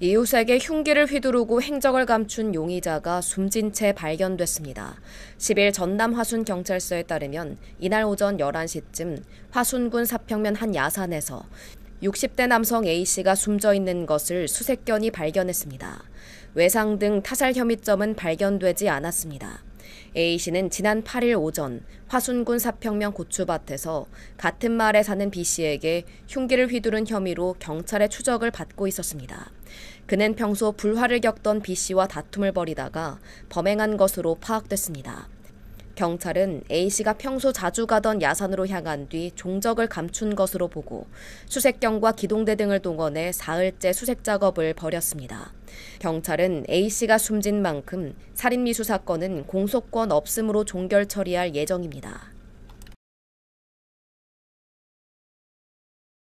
이웃에게 흉기를 휘두르고 행적을 감춘 용의자가 숨진 채 발견됐습니다. 10일 전남 화순 경찰서에 따르면 이날 오전 11시쯤 화순군 사평면 한 야산에서 60대 남성 A씨가 숨져 있는 것을 수색견이 발견했습니다. 외상 등 타살 혐의점은 발견되지 않았습니다. A씨는 지난 8일 오전 화순군 사평면 고추밭에서 같은 마을에 사는 B씨에게 흉기를 휘두른 혐의로 경찰의 추적을 받고 있었습니다. 그는 평소 불화를 겪던 B씨와 다툼을 벌이다가 범행한 것으로 파악됐습니다. 경찰은 A씨가 평소 자주 가던 야산으로 향한 뒤 종적을 감춘 것으로 보고 수색경과 기동대 등을 동원해 사흘째 수색 작업을 벌였습니다. 경찰은 A씨가 숨진 만큼 살인미수 사건은 공소권 없음으로 종결 처리할 예정입니다.